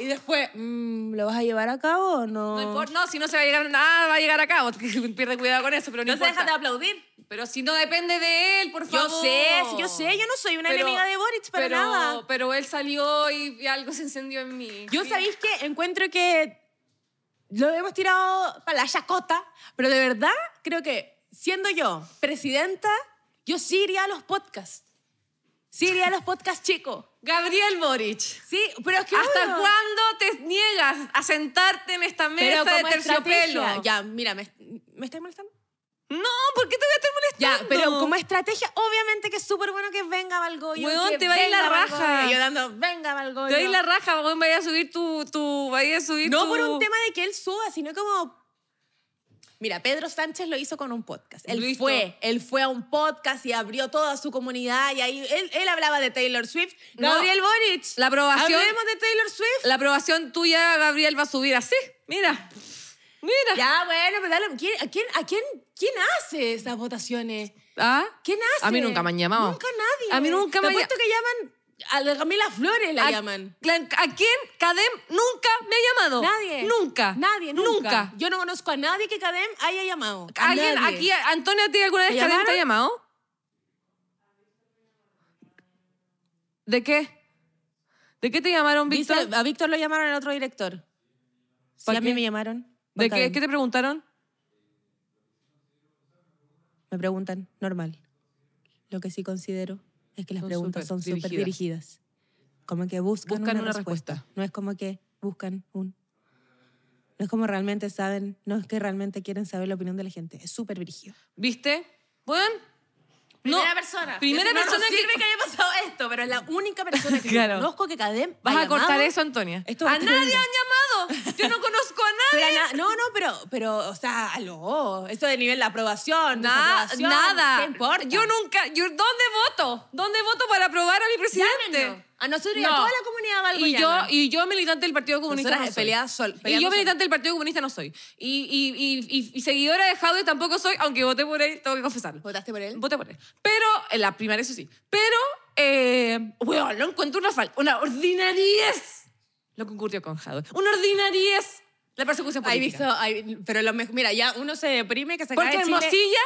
Y después, mm, ¿lo vas a llevar a cabo o no? No, importa, no, si no se va a llegar nada, va a llegar a cabo. Pierde cuidado con eso, pero no, no se deja de aplaudir. Pero si no depende de él, por favor. Yo sé, yo sé, yo no soy una enemiga de Boris para nada. Pero él salió y, algo se encendió en mí. Yo sabéis que encuentro que lo hemos tirado para la chacota, pero de verdad creo que siendo yo presidenta, yo sí iría a los podcasts. Siria a los podcasts chicos. Gabriel Boric. Sí, pero es que ¿Hasta cuándo te niegas a sentarte en esta mesa de terciopelo? Ya, mira, ¿me, ¿me estás molestando? No, ¿por qué te voy a estar molestando? Ya, pero como estrategia, obviamente que es súper bueno que venga Valgoyo. Huevón, te va a ir la raja. Yo dando, venga Valgoyo. Te va a ir la raja, me vaya a subir tu, a subir No por un tema de que él suba, sino como Mira, Pedro Sánchez lo hizo con un podcast. Él fue, él fue a un podcast y abrió toda su comunidad y ahí él, hablaba de Taylor Swift. Gabriel Boric. La aprobación. de Taylor Swift. La aprobación tuya, Gabriel, va a subir así. Mira. Mira. Ya, bueno, pero pues dale, ¿quién, a, quién, quién, hace esas votaciones? ¿Ah? ¿Quién hace? A mí nunca me han llamado. Nunca nadie. A mí nunca me han llamado. que llaman a Camila Flores la llaman. ¿A quién? Cadem nunca me ha llamado. Nadie. Nunca. Nadie, nunca. Yo no conozco a nadie que Cadem haya llamado. A ¿Alguien aquí? ¿a alguna vez Cadem te ha llamado? ¿De qué? ¿De qué te llamaron, Víctor? a Víctor lo llamaron el otro director. Sí, a mí me llamaron. ¿De qué, qué te preguntaron? Me preguntan, normal. Lo que sí considero es que las preguntas son súper dirigidas. Como que buscan, una, respuesta. No es como que buscan un... No es como realmente saben, no es que realmente quieren saber la opinión de la gente. Es súper dirigido. ¿Viste? Bueno, Primera persona. Primera persona nos sirve que... haya pasado esto, pero es la única persona que conozco que Cadem. Vas a cortar eso, Antonia. a nadie han llamado. Yo no conozco a nadie. no, no, pero, pero, o sea, aló. Esto de nivel de aprobación. nada nada. ¿Qué importa? Yo nunca. ¿Dónde voto? ¿Dónde voto para aprobar a mi presidente? A nosotros y a toda la comunidad Y yo, y yo militante del Partido Comunista no sol- y yo militante del Partido Comunista no soy. Y, y- y- y- seguidora de Jadwe tampoco soy, aunque voté por él, tengo que confesarlo. ¿Votaste por él? Voté por él. Pero, en la primera, eso sí. Pero, eh, weón, lo encuentro una falta, una ordinariez. Lo concurrió con Jadwe. Una ordinariez. La persecución política. Hay visto, hay pero lo mejor, mira, ya uno se deprime que se cae Porque de Chile. Hermosilla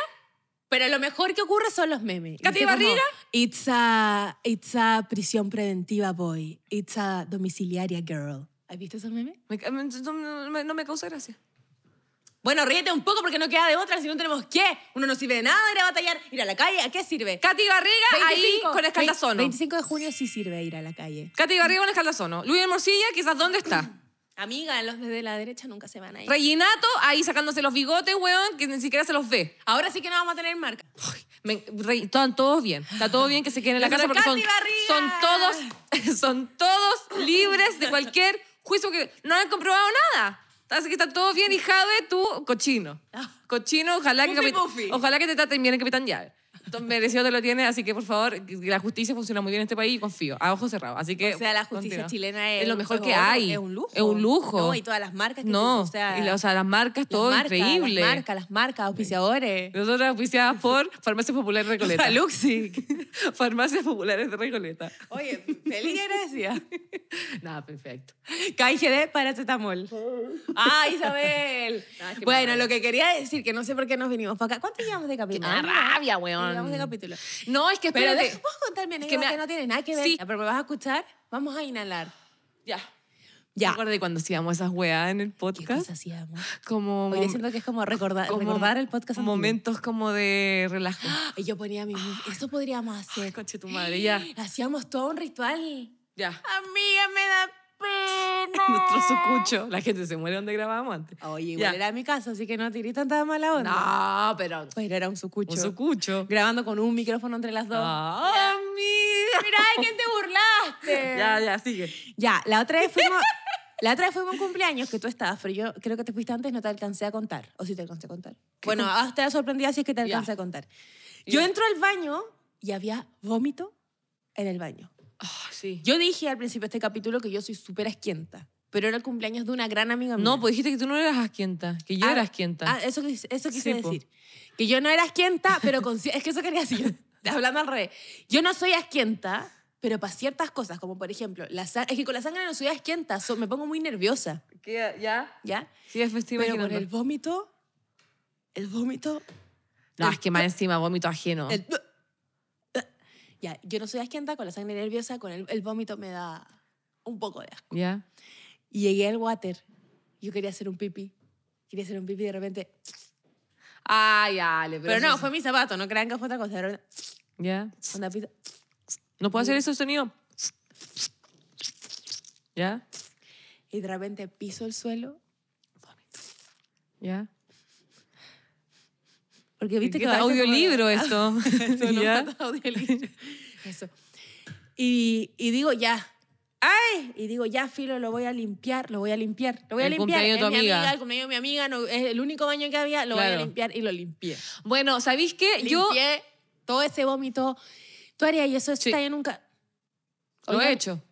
pero lo mejor que ocurre son los memes. ¿Cati Barriga? It's a, it's a prisión preventiva boy. It's a domiciliaria girl. ¿Has visto esos memes? no, me causa gracia. Bueno, ríete un poco porque no queda de otra, si no tenemos qué. Uno no sirve de nada ir a batallar, ir a la calle, ¿a qué sirve? Katy Barriga ahí con escaldazono. 25 de junio sí sirve ir a la calle. ¿Cati Barriga con escaldazono. Luis Morcilla, quizás dónde está. Amiga, los de la derecha nunca se van a ir. Reginato ahí sacándose los bigotes, weón, que ni siquiera se los ve. Ahora sí que no vamos a tener marca. me- están todos bien. Está todo bien que se queden en la casa porque son, son todos, son todos libres de cualquier juicio que no han comprobado nada. Así que está todo bien y Jave, tú, cochino. Ah. Cochino, ojalá, que, ojalá que te traten bien el Capitán Llave merecido te lo tiene así que por favor, la justicia funciona muy bien en este país y confío, a ojos cerrados. Así que. O sea, la justicia chilena es, lo mejor que hay. Es un lujo. Es un lujo. No, y todas las marcas No, o sea, las marcas, todo increíble. Las marcas, las marcas, auspiciadores. nosotros auspiciadas por Farmacias Populares de Recoleta. Luxic. Farmacias Populares de Recoleta. Oye, feliz gracias. Nada, perfecto. KGD para paracetamol. ¡Ah, Isabel! bueno, lo que quería decir, que no sé por qué nos vinimos para acá. ¿Cuánto llevamos de capitán? Ah, rabia, weón. Digamos de capítulo. No, es que espérate. Pero puedo contar mi anécdota que, no tiene nada que ver. Sí. Pero me vas a escuchar. Vamos a inhalar. Ya. Ya. Me acuerdas de cuando hacíamos esas weas en el podcast. ¿Qué cosas hacíamos? Como. Hoy siento que es como recordar, como recordar el podcast. Momentos como de relajo. Y yo ponía mi... Esto ah, eso podríamos hacer. Ay, coche tu madre, ya. Hacíamos todo un ritual. Ya. Amiga, me da pena. Nuestro sucucho. La gente se muere donde grabábamos antes. Oye, igual era mi casa, así que no tiré tanta mala onda. No, pero. pues era un sucucho. Un sucucho. Grabando con un micrófono entre las dos. ¡Oh, mira! Mirá, ¿de quién te burlaste? ya, ya, sigue. Ya, la otra vez fuimos. La otra vez fue un cumpleaños que tú estabas, pero yo creo que te fuiste antes, no te alcancé a contar. O si sí te alcancé a contar. Bueno, te sorprendí, así es que te alcancé a contar. Yo entro al baño y había vómito en el baño. Ah, yo dije al principio de este capítulo que yo soy súper asquienta. Pero era el cumpleaños de una gran amiga mía. No, pues dijiste que tú no eras asquienta, que yo ah, era asquienta. Ah, eso, eso quise decir. Que yo no era asquienta, pero con, es que eso quería decir, hablando al revés. Yo no soy asquienta, pero para ciertas cosas, como por ejemplo, la es que con la sangre no soy asquienta, me pongo muy nerviosa. ¿Ya? ¿Ya? Sí, es festivo. Pero con el vómito, el vómito... No, es que más encima, vómito ajeno. El, ya, yo no soy asquienta con la sangre nerviosa, con el, el vómito me da un poco de asco. Ya. Y llegué al water. Yo quería hacer un pipí. Quería hacer un pipí y de repente. Ay, ah, Ale. Pero, no, fue mi zapato, no crean que fue otra cosa. ya. ¿No puedo hacer ese sonido? ¿Ya? Y de repente piso el suelo. ¿Ya? Porque viste que audiolibro esto. esto Audiolibro. Eso. Y, digo, ya, ¡Ay! Y digo, ya, filo, lo voy a limpiar, lo voy a limpiar, lo voy a limpiar. Cumpleaños de tu mi amiga. El cumpleaños de mi amiga, no, es el único baño que había, lo voy a limpiar y lo limpié. Bueno, ¿sabéis qué? Limpié todo ese vómito. Tú harías y eso sí. está nunca. Lo he hecho.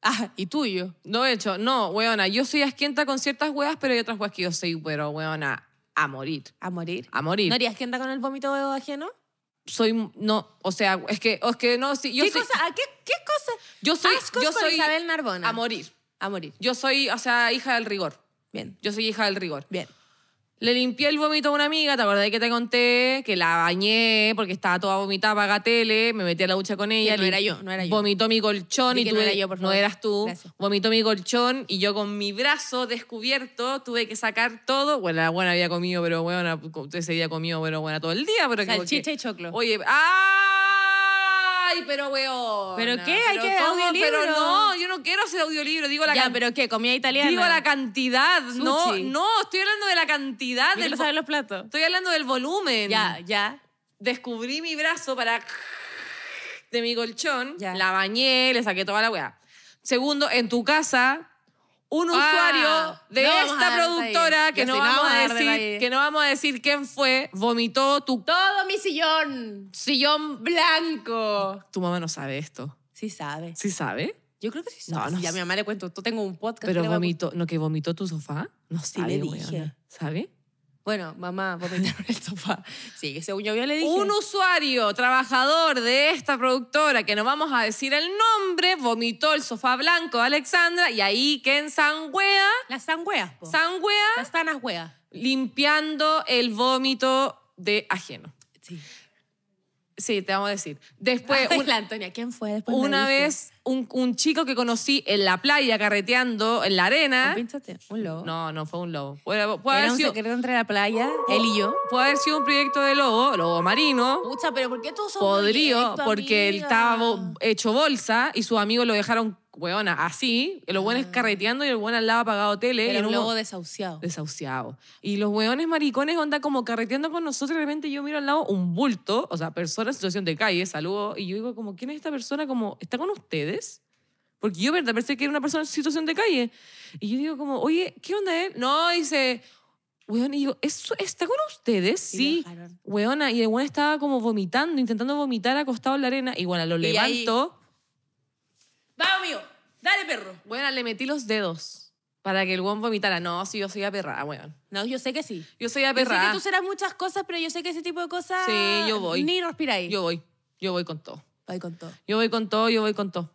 Ah, y tuyo. Lo he hecho. No, weona, yo soy asquienta con ciertas weas, pero hay otras weas que yo soy, pero weona, a morir. ¿A morir? A morir. ¿No harías que anda con el vómito ajeno? soy no o sea es que es que no sí yo qué cosa qué, cosa yo soy yo soy Isabel Narbona a morir a morir yo soy o sea hija del rigor bien yo soy hija del rigor bien le limpié el vómito a una amiga, ¿te acordás que te conté? Que la bañé porque estaba toda vomitada, paga tele, me metí a la ducha con ella. no era yo, no era yo. Vomitó mi colchón y tú no, yo, por favor. no eras tú. Vomitó mi colchón y yo con mi brazo descubierto tuve que sacar todo. Bueno, la buena había comido, pero bueno, ese día comió, pero bueno, todo el día. Pero Salchicha y choclo. Oye, ¡ah! ay, pero weón. ¿Pero qué? Hay que hacer audiolibro. no, yo no quiero hacer audiolibro. Digo la Ya, pero ¿qué? ¿Comida italiana? Digo la cantidad. No, no, estoy hablando de la cantidad. de los platos. Estoy hablando del volumen. Ya, ya. Descubrí mi brazo para... De mi colchón. La bañé, le saqué toda la weá. Segundo, en tu casa un ah, usuario de esta productora que no, vamos a decir, que no vamos a decir quién fue, vomitó tu todo mi sillón, sillón blanco. Tu mamá no sabe esto. Sí sabe. ¿Sí sabe? Yo creo que sí sabe. No, a mi mamá le cuento, tú tengo un podcast. Pero vomitó, no que vomitó tu sofá, no sí sabe, le dije. ¿Sabe? Bueno, mamá, vomitaron el sofá. Sí, según yo, le dije. Un usuario, trabajador de esta productora, que no vamos a decir el nombre, vomitó el sofá blanco de Alexandra y ahí que en Sangüea. Las Sangüeas, po. Sangüea. Las Tanas Limpiando el vómito de ajeno. Sí. Sí, te vamos a decir. Después, Ay, un, la Antonia, ¿quién fue después? Una vez, un, chico que conocí en la playa carreteando, en la arena. ¿Un ¿Un lobo? No, no fue un lobo. Puede, Era haber sido, un secreto entre la playa, oh, él y yo. Puede haber sido un proyecto de lobo, lobo marino. Pucha, pero ¿por qué todos son Podrío, Podría, porque él estaba hecho bolsa y sus amigos lo dejaron weona, así, los weones ah. carreteando y el weón al lado apagado tele. Era y un desahuciado. Desahuciado. Y los weones maricones onda como carreteando con nosotros y de repente yo miro al lado un bulto, o sea, persona en situación de calle, saludo, y yo digo como, ¿quién es esta persona? Como, ¿está con ustedes? Porque yo, verdad, pensé que era una persona en situación de calle. Y yo digo como, oye, ¿qué onda él? No, dice, weón, y yo, ¿está con ustedes? Sí. hueona Weona, y el weón estaba como vomitando, intentando vomitar acostado en la arena. Y bueno, lo levanto. Ahí... Dale, perro. Bueno, le metí los dedos para que el guan vomitara. No, si yo soy a perra. Bueno, No, yo sé que sí. Yo soy a Yo sé que tú serás muchas cosas, pero yo sé que ese tipo de cosas. Sí, yo voy. Ni respiráis. Yo voy. Yo voy con todo. Voy con todo. Yo voy con todo, yo voy con todo.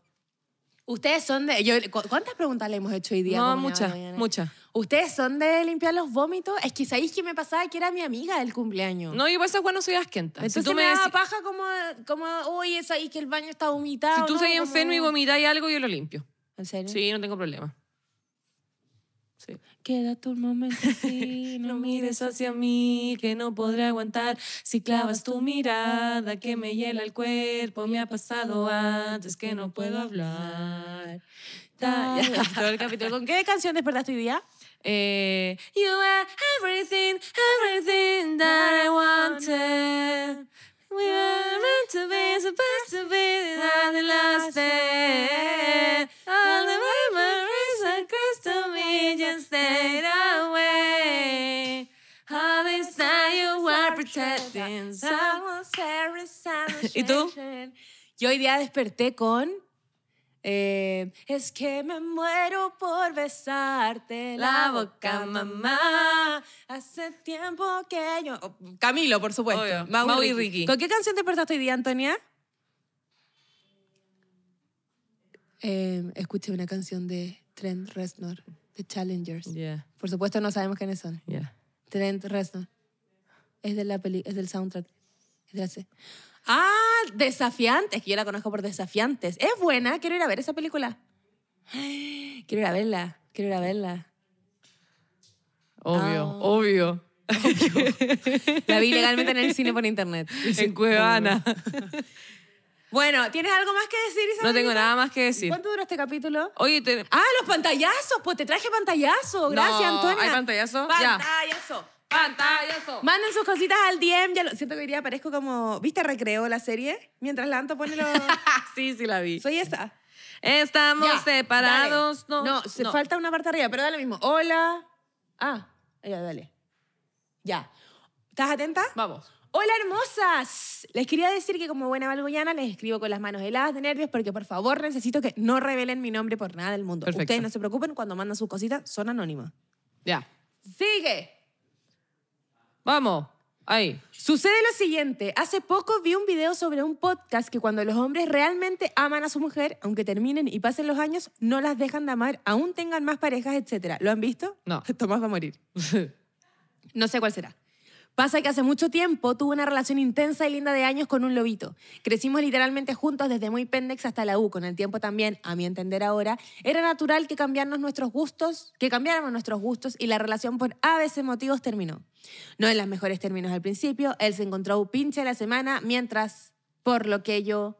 Ustedes son de. ¿Cuántas preguntas le hemos hecho hoy día? No, muchas, muchas. ¿Ustedes son de limpiar los vómitos? Es que sabéis que me pasaba que era mi amiga del cumpleaños. No, yo por eso cuando soy asquenta. Entonces tú me, me daba paja como, como, es sabéis que el baño está vomitado. Si tú ¿no? enfermo y vomitáis algo, yo lo limpio. ¿En serio? Sí, no tengo problema. Sí. tu momento no mires hacia mí, que no podré aguantar. Si clavas tu mirada que me hiela el cuerpo, me ha pasado antes que no puedo hablar. Todo el capítulo. ¿Con qué canción despertaste hoy día? Eh, you are everything, everything that I wanted. We were meant to be, supposed to be, the last day. All the memories that crossed to me just stayed away. All this time you were protecting someone's ¿Y tú? Yo hoy día desperté con eh, es que me muero por besarte la boca, mamá. Hace tiempo que yo. Oh, Camilo, por supuesto. y Ricky. ¿Con qué canción te despertaste hoy día, Antonia? Eh, escuché una canción de Trent Reznor, The Challengers. Por supuesto, no sabemos quiénes son. Trent Reznor. Es, de la es del soundtrack Ah, Desafiantes, que yo la conozco por Desafiantes. Es buena, quiero ir a ver esa película. Quiero ir a verla, quiero ir a verla. Ah. Obvio, obvio. La vi legalmente en el cine por internet. En Cuevana. Bueno, ¿tienes algo más que decir, Isabel? No tengo nada más que decir. ¿Cuánto duró este capítulo? Oye, Ah, los pantallazos. Pues te traje pantallazo. Gracias, no, ¿Hay pantallazo? Pantallazo. Mandan Manden sus cositas al DM. Ya siento que hoy día parezco como. ¿Viste Recreo la serie? Mientras Lanto pone sí, sí la vi. Soy esa. Estamos separados. No, no, se falta una parte arriba, pero da lo mismo. Hola. Ah, ya, dale. Ya. ¿Estás atenta? Vamos. Hola hermosas, les quería decir que como buena valgoyana les escribo con las manos heladas de nervios porque por favor necesito que no revelen mi nombre por nada del mundo. Perfecto. Ustedes no se preocupen, cuando mandan sus cositas son anónimas. Ya. Sigue. Vamos. Ahí. Sucede lo siguiente. Hace poco vi un video sobre un podcast que cuando los hombres realmente aman a su mujer, aunque terminen y pasen los años, no las dejan de amar, aún tengan más parejas, etc. ¿Lo han visto? No. Tomás va a morir. no sé cuál será. Pasa que hace mucho tiempo tuve una relación intensa y linda de años con un lobito. Crecimos literalmente juntos desde muy pendex hasta la U. Con el tiempo también, a mi entender ahora, era natural que cambiarnos nuestros gustos, que cambiáramos nuestros gustos y la relación por a veces motivos terminó. No en las mejores términos al principio, él se encontró pinche la semana, mientras, por lo que yo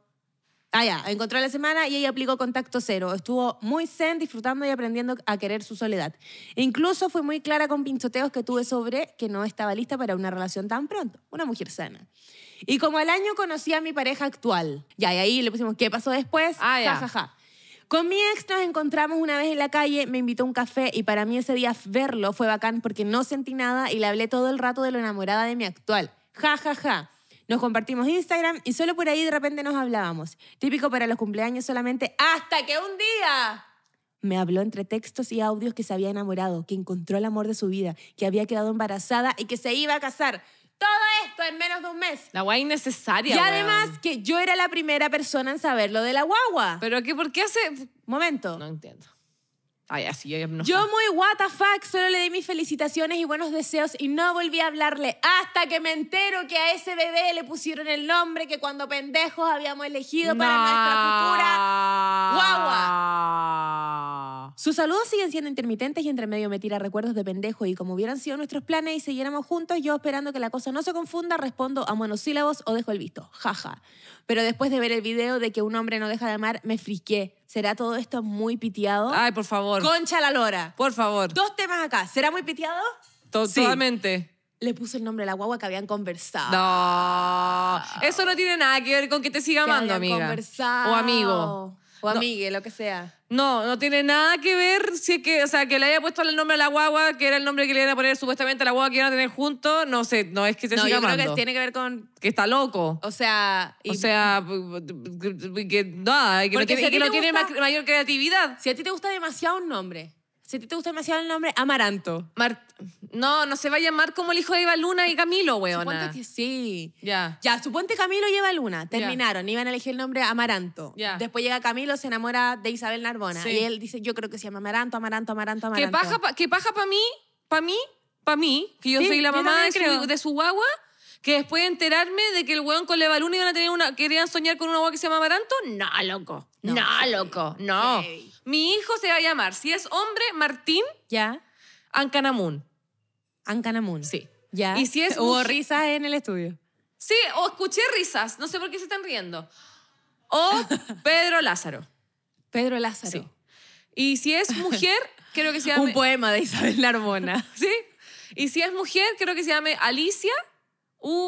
Ah, ya, encontró la semana y ella aplicó contacto cero. Estuvo muy zen, disfrutando y aprendiendo a querer su soledad. incluso fue muy clara con pinchoteos que tuve sobre que no estaba lista para una relación tan pronto. Una mujer sana. Y como al año conocí a mi pareja actual. Ya, y ahí le pusimos, ¿qué pasó después? Ah, ya. Con mi ex nos encontramos una vez en la calle, me invitó a un café y para mí ese día verlo fue bacán porque no sentí nada y le hablé todo el rato de lo enamorada de mi actual. Ja, ja, ja. Nos compartimos Instagram y solo por ahí de repente nos hablábamos. Típico para los cumpleaños solamente hasta que un día me habló entre textos y audios que se había enamorado, que encontró el amor de su vida, que había quedado embarazada y que se iba a casar. Todo esto en menos de un mes. La guay innecesaria. Y además que yo era la primera persona en saber lo de la guagua. ¿Pero que ¿Por qué hace...? Momento. No entiendo yo muy what the fuck, solo le di mis felicitaciones y buenos deseos y no volví a hablarle hasta que me entero que a ese bebé le pusieron el nombre que cuando pendejos habíamos elegido para nuestra futura guagua. Sus saludos siguen siendo intermitentes y entre medio me tira recuerdos de pendejo y como hubieran sido nuestros planes y siguiéramos juntos, yo esperando que la cosa no se confunda, respondo a monosílabos o dejo el visto. Jaja. Pero después de ver el video de que un hombre no deja de amar, me friqué ¿Será todo esto muy pitiado. Ay, por favor. Concha la lora. Por favor. Dos temas acá. ¿Será muy piteado? Totalmente. Le puse el nombre a la guagua que habían conversado. No. Eso no tiene nada que ver con que te siga amando, amiga. Conversado. O amigo. O lo que sea. No, no tiene nada que ver si es que, o sea, que le haya puesto el nombre a la guagua, que era el nombre que le iban a poner supuestamente a la guagua que iban a tener juntos, no sé, no es que se no, yo creo que tiene que ver con que está loco. O sea, o sea, que no tiene, mayor creatividad. Si a ti te gusta demasiado un nombre, si te gusta demasiado el nombre, Amaranto. no, no se va a llamar como el hijo de Eva Luna y Camilo, weón. Suponte que sí. Ya. Ya, suponte Camilo y Eva Luna. Terminaron, iban a elegir el nombre Amaranto. Ya. Después llega Camilo, se enamora de Isabel Narbona. Y él dice, yo creo que se llama Amaranto, Amaranto, Amaranto, Amaranto. ¿Qué paja, paja para mí, para mí, para mí, que yo soy la mamá de su, guagua, que después de enterarme de que el weón con Eva Luna iban a tener una, querían soñar con una guagua que se llama Amaranto. No, loco. No, loco. No. Mi hijo se va a llamar, si es hombre, Martín Ya. Ancanamun. Ancanamun. Sí. Ya. Y si es Hubo risas en el estudio. Sí, o escuché risas, no sé por qué se están riendo. O Pedro Lázaro. Pedro Lázaro. Sí. Y si es mujer, creo que se llame... Un poema de Isabel Larbona. ¿Sí? Y si es mujer, creo que se llame Alicia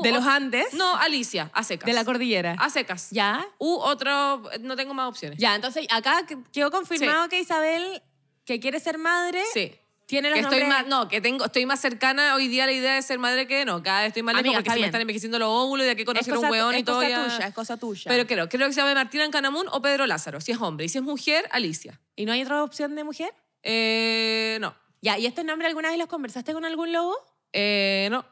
¿De los Andes? No, Alicia, a secas. ¿De la cordillera? A secas. ¿Ya? U otro, no tengo más opciones. Ya, entonces acá quedó confirmado que Isabel, que quiere ser madre. Sí. Tiene los nombres? no, que tengo, estoy más cercana hoy día a la idea de ser madre que no. Cada vez estoy más lejos porque se me están envejeciendo los óvulos y de aquí conocer un hueón y todo. Es cosa tuya, es cosa tuya. Pero creo, creo que se llama Martina Canamún o Pedro Lázaro, si es hombre. Y si es mujer, Alicia. ¿Y no hay otra opción de mujer? Eh, no. Ya, ¿y este nombre alguna vez los conversaste con algún lobo? Eh, no.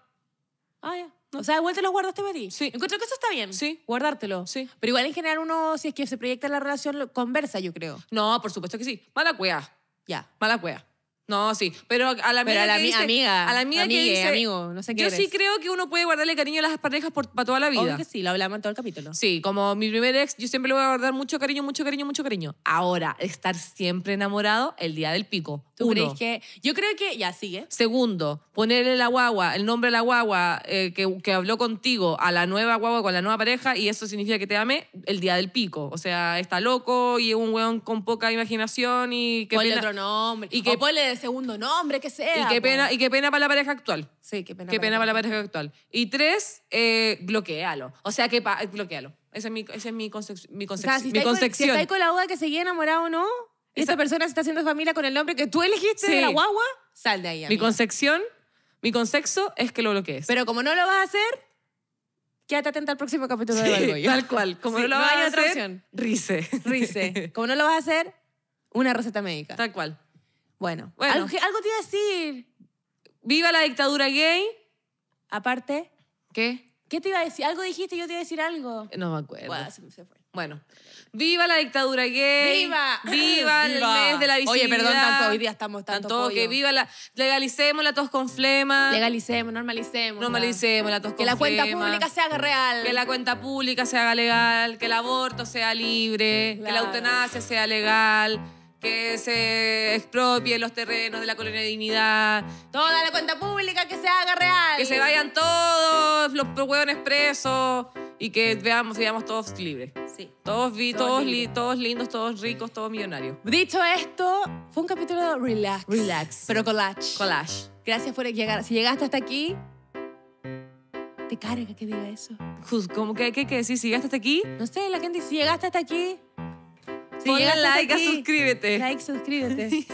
Ah, ya. O sea, igual te los guardaste para Sí. Encuentro que eso está bien. Sí. Guardártelo. Sí. Pero igual en general uno, si es que se proyecta la relación, conversa, yo creo. No, por supuesto que sí. Mala cuea. Ya. Mala cuea. No, sí, pero a la amiga. a la que amiga. A la amiga amigo, no sé qué. Yo sí creo que uno puede guardarle cariño a las parejas por, para toda la vida. Obvio que sí, lo hablamos en todo el capítulo. Sí, como mi primer ex, yo siempre le voy a guardar mucho cariño, mucho cariño, mucho cariño. Ahora, estar siempre enamorado el día del pico. ¿Tú crees que.? Yo creo que. Ya sigue. Segundo, ponerle la guagua, el nombre de la guagua eh, que, habló contigo a la nueva guagua con la nueva pareja y eso significa que te ame el día del pico. O sea, está loco y es un weón con poca imaginación y que. Ponle otro nombre. Y que, segundo nombre, que sea. Y qué pena, y qué pena para la pareja actual. Sí, qué pena. Qué para pena para la pareja actual. Y tres, eh, bloquealo. O sea, que pa- eh, bloquealo. Esa es mi, esa es mi, mi, si mi concepción con- si estás con la duda que seguía enamorado o no, Esa- persona se está haciendo familia con el nombre que tú elegiste de la guagua, sal de ahí. mi concepción, mi consexo es que lo bloquees. Pero como no lo vas a hacer, quédate atenta al próximo capítulo de tal cual. Como no lo vas a hacer, rice. Rice. Como no lo vas a hacer, una receta médica. Tal cual. Bueno, Algo, te iba a decir. Viva la dictadura gay. Aparte. ¿Qué? ¿Qué te iba a decir? Algo dijiste, yo te iba a decir algo. No me acuerdo. Bueno, viva la dictadura gay. Viva. Viva, el mes de la visibilidad. Oye, perdón, hoy día estamos tanto, que viva la legalicemos la tos con flema. Legalicemos, normalicemos. Normalicemos la, tos con flema. Que la cuenta pública se haga real. Que la cuenta pública se haga legal, que el aborto sea libre, que la eutanasia sea legal que se expropien los terrenos de la colonia de dignidad, toda la cuenta pública que se haga real. Que se vayan todos los hueones presos y que veamos, veamos todos libres. Sí. Todos, vi, todos, lindos, todos ricos, todos millonarios. Dicho esto, fue un capítulo relax. Relax. Pero collage. Collage. Gracias por llegar. Si llegaste hasta aquí, te carga que diga eso. ¿Cómo que, que, decir? si llegaste hasta aquí? No sé, la gente, si llegaste hasta aquí, si llega like, suscríbete. Like, suscríbete.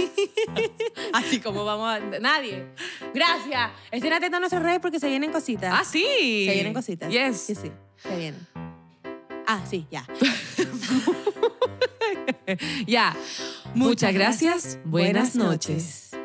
Así como vamos a. Nadie. Gracias. Estén atentos a nuestras redes porque se vienen cositas. Ah, sí. Se vienen cositas. Yes. Sí, sí. Se vienen. Ah, sí, ya. ya. Muchas, gracias. Buenas, noches.